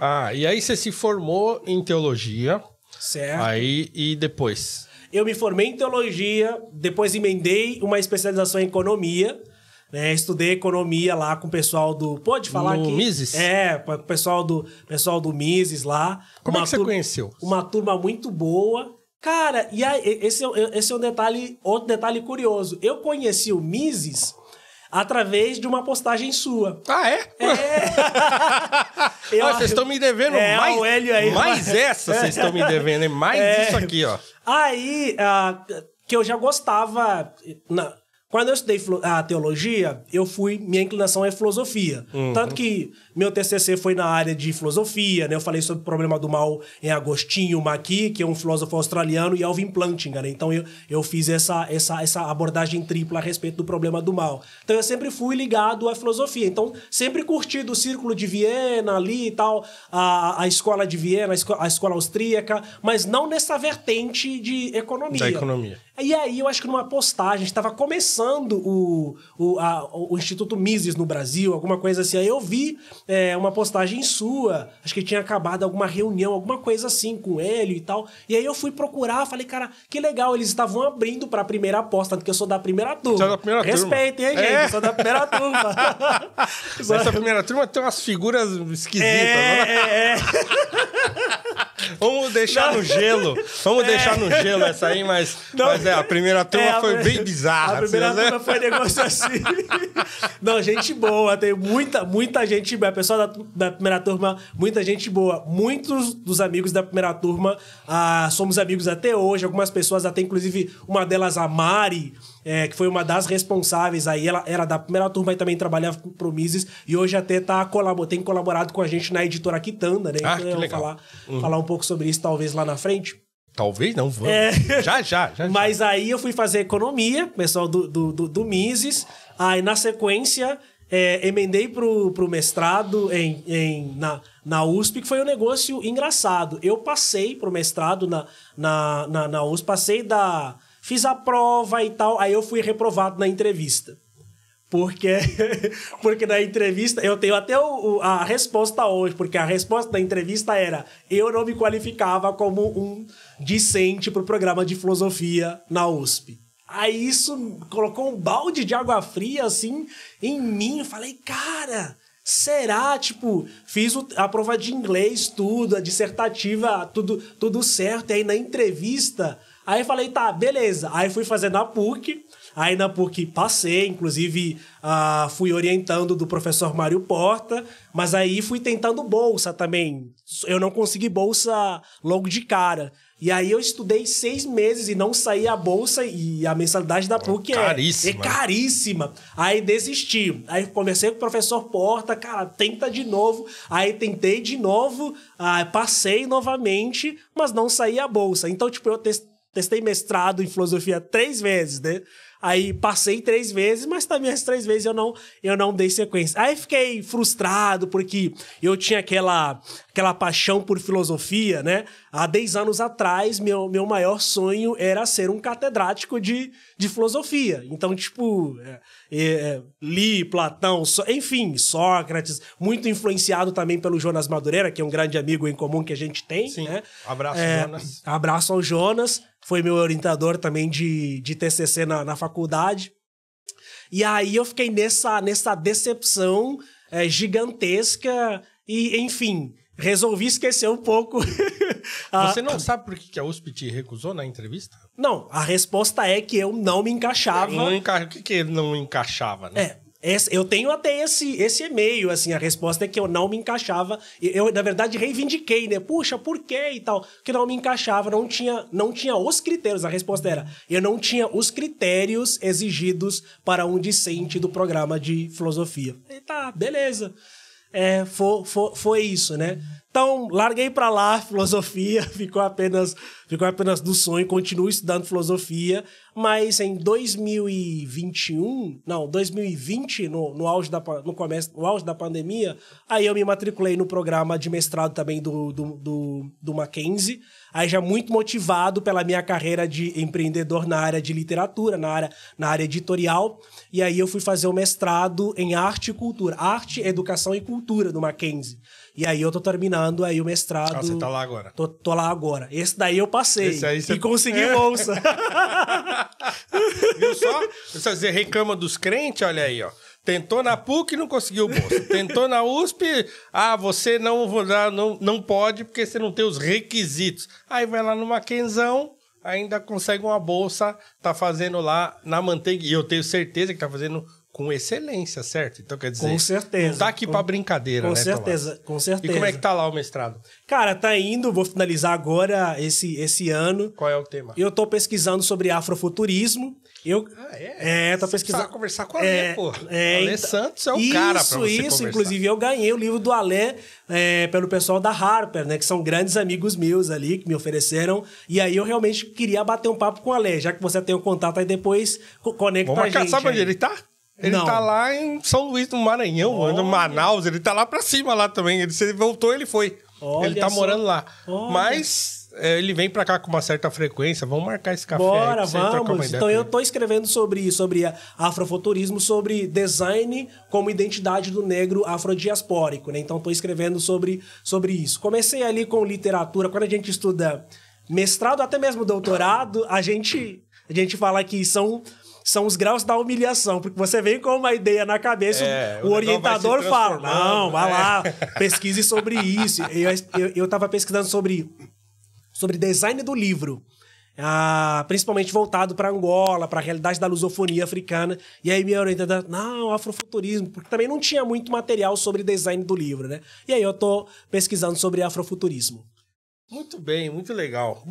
Ah, e aí você se formou em teologia. Certo. Aí e depois? Eu me formei em teologia, depois emendei uma especialização em economia. Né? Estudei economia lá com o pessoal do. Pode falar no aqui? Mises? É, com o pessoal do, pessoal do Mises lá. Como é uma é que você turma, conheceu? Uma turma muito boa. Cara, e aí, esse, é, esse é um detalhe, outro detalhe curioso. Eu conheci o Mises através de uma postagem sua. Ah, é? É. vocês estão me devendo é, mais, aí, mais essa, vocês estão me devendo, mais é. isso aqui, ó. Aí, ah, que eu já gostava... Na, quando eu estudei a ah, teologia, eu fui, minha inclinação é filosofia. Uhum. Tanto que meu TCC foi na área de filosofia, né? Eu falei sobre o problema do mal em Agostinho Maqui, que é um filósofo australiano, e Alvin Plantinga, né? Então eu, eu fiz essa, essa, essa abordagem tripla a respeito do problema do mal. Então eu sempre fui ligado à filosofia. Então sempre curti do Círculo de Viena ali e tal, a, a escola de Viena, a, a escola austríaca, mas não nessa vertente de economia. Da economia. E aí eu acho que numa postagem, estava começando lançando o, o, a, o Instituto Mises no Brasil, alguma coisa assim. Aí eu vi é, uma postagem sua, acho que tinha acabado alguma reunião, alguma coisa assim com ele e tal. E aí eu fui procurar, falei, cara, que legal, eles estavam abrindo para a primeira aposta, porque eu sou da primeira turma. Você é da primeira Respeitem, turma. Respeitem, é? gente, é. sou da primeira turma. Essa é primeira turma tem umas figuras esquisitas. É, né? é, é. Vamos deixar não. no gelo. Vamos é. deixar no gelo essa aí, mas, mas é, a primeira é, turma é, a, foi bem bizarra. A primeira assim, né? turma né? foi negócio assim. não, gente boa, tem muita, muita gente boa. Pessoal da, da primeira turma, muita gente boa. Muitos dos amigos da primeira turma ah, somos amigos até hoje. Algumas pessoas, até inclusive uma delas, a Mari é, que foi uma das responsáveis aí, ela era da primeira turma e também trabalhava com o Mises, e hoje até tá colaborando tem colaborado com a gente na editora Quitanda, né? Ah, então eu vou falar, uhum. falar um pouco sobre isso talvez lá na frente. Talvez não, vamos. É... Já, já, já. Mas já. aí eu fui fazer economia, pessoal do, do, do, do Mises. Aí na sequência, é, emendei pro, pro mestrado em, em, na, na USP, que foi um negócio engraçado. Eu passei pro mestrado na, na, na, na USP, passei da, Fiz a prova e tal, aí eu fui reprovado na entrevista. Porque, porque na entrevista, eu tenho até o, o, a resposta hoje, porque a resposta da entrevista era: eu não me qualificava como um discente para o programa de filosofia na USP. Aí isso colocou um balde de água fria assim em mim. Eu falei, cara, será? Tipo, fiz a prova de inglês, tudo, a dissertativa, tudo, tudo certo. E aí na entrevista Aí falei, tá, beleza. Aí fui fazer na PUC. Aí na PUC passei, inclusive ah, fui orientando do professor Mário Porta, mas aí fui tentando bolsa também. Eu não consegui bolsa logo de cara. E aí eu estudei seis meses e não saí a bolsa e a mensalidade da PUC é caríssima. É, caríssima. Aí desisti. Aí conversei com o professor Porta, cara, tenta de novo. Aí tentei de novo, ah, passei novamente, mas não saí a bolsa. Então, tipo, eu testei testei mestrado em filosofia três vezes, né? Aí passei três vezes, mas também as três vezes eu não, eu não dei sequência. Aí fiquei frustrado porque eu tinha aquela, aquela paixão por filosofia, né? Há 10 anos atrás, meu, meu maior sonho era ser um catedrático de, de filosofia. Então, tipo, é, é, é, li Platão, so, enfim, Sócrates, muito influenciado também pelo Jonas Madureira, que é um grande amigo em comum que a gente tem. Sim. Né? Abraço, é, Jonas. Abraço ao Jonas. Foi meu orientador também de, de TCC na, na faculdade faculdade. E aí eu fiquei nessa, nessa decepção é, gigantesca e, enfim, resolvi esquecer um pouco. Você não sabe por que a USP te recusou na entrevista? Não, a resposta é que eu não me encaixava. Não O que, que não encaixava, né? É, esse, eu tenho até esse, esse e-mail, assim, a resposta é que eu não me encaixava. Eu, na verdade, reivindiquei, né? Puxa, por quê e tal? Que não me encaixava, não tinha, não tinha os critérios. A resposta era, eu não tinha os critérios exigidos para um discente do programa de filosofia. E tá, beleza. É, foi, foi, foi isso, né? Então, larguei para lá filosofia, ficou apenas, ficou apenas do sonho, continuo estudando filosofia, mas em 2021, não, 2020, no, no, auge, da, no, começo, no auge da pandemia, aí eu me matriculei no programa de mestrado também do, do, do, do Mackenzie, aí já muito motivado pela minha carreira de empreendedor na área de literatura, na área, na área editorial, e aí eu fui fazer o mestrado em arte e cultura, arte, educação e cultura do Mackenzie. E aí eu tô terminando aí o mestrado. Ah, você tá lá agora. Tô, tô lá agora. Esse daí eu passei Esse aí você... e consegui é. bolsa. Viu só? Você recama dos crentes, olha aí, ó. Tentou na PUC e não conseguiu bolsa. Tentou na USP, ah, você não, não, não pode porque você não tem os requisitos. Aí vai lá no Mackenzão, ainda consegue uma bolsa, tá fazendo lá na manteiga. E eu tenho certeza que tá fazendo com excelência, certo? Então quer dizer, com certeza. Não tá aqui para brincadeira, com né? Com certeza, Tomás? com certeza. E como é que tá lá o mestrado? Cara, tá indo, vou finalizar agora esse esse ano. Qual é o tema? Eu tô pesquisando sobre afrofuturismo. Eu ah, é, é tô você pesquisando conversar com o Alê, é, pô. É, Alê então, Santos é o isso, cara pra você Isso, isso, inclusive eu ganhei o livro do Alê é, pelo pessoal da Harper, né, que são grandes amigos meus ali que me ofereceram, e aí eu realmente queria bater um papo com o Alê, já que você tem o contato aí depois conecta Vamos a gente. Vamos sabe aí. onde ele tá? Ele não. tá lá em São Luís do Maranhão, no Manaus, ele tá lá pra cima lá também. Ele, se ele voltou, ele foi. Olha ele tá só. morando lá. Olha. Mas é, ele vem pra cá com uma certa frequência. Vamos marcar esse café. Bora, aí, vamos. Então eu tô escrevendo sobre, sobre afrofuturismo, sobre design como identidade do negro afrodiaspórico, né? Então tô escrevendo sobre, sobre isso. Comecei ali com literatura, quando a gente estuda mestrado, até mesmo doutorado, a gente, a gente fala que são são os graus da humilhação, porque você vem com uma ideia na cabeça, é, o, o orientador fala: não, vai é. lá, pesquise sobre isso. Eu estava pesquisando sobre, sobre design do livro. Ah, principalmente voltado para Angola, para a realidade da lusofonia africana. E aí minha orientadora, não, afrofuturismo, porque também não tinha muito material sobre design do livro, né? E aí eu estou pesquisando sobre afrofuturismo. Muito bem, muito legal.